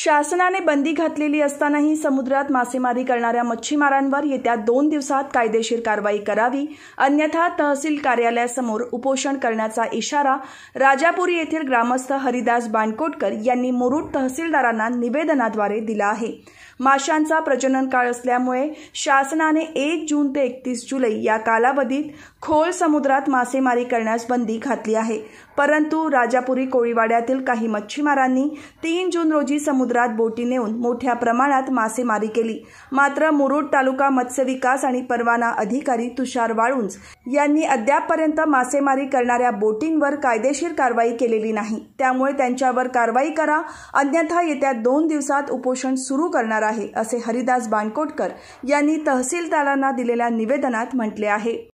शासनाने बंदी घातलेली असतानाही समुद्रात मासेमारी करणाऱ्या मच्छीमारांवर येत्या दोन दिवसात कायदेशीर कारवाई करावी अन्यथा तहसील कार्यालयासमोर उपोषण करण्याचा इशारा राजापुरी येथील ग्रामस्थ हरिदास बाणकोटकर यांनी मुरुड तहसीलदारांना निवेदनाद्वारे दिला आहे माशांचा प्रजनन काळ असल्यामुळे शासनाने एक जून ते एकतीस जुलै या कालावधीत खोल समुद्रात मासेमारी करण्यास बंदी घातली आहे परंतु राजापुरी कोळीवाड्यातील काही मच्छीमारांनी तीन जून रोजी समुद्रात बोटी नेऊन मोठ्या प्रमाणात मासेमारी केली मात्र मुरुड तालुका मत्स्य विकास आणि परवाना अधिकारी तुषार वाळुंज यांनी अद्यापपर्यंत मासेमारी करणाऱ्या बोटींवर कायदेशीर कारवाई केलेली नाही त्यामुळे त्यांच्यावर कारवाई करा अन्यथा येत्या दोन दिवसात उपोषण सुरू करणार आहे आहे असे हरिदास बाणकोटकर यांनी तहसीलदारांना दिलेल्या निवेदनात म्हटले आहे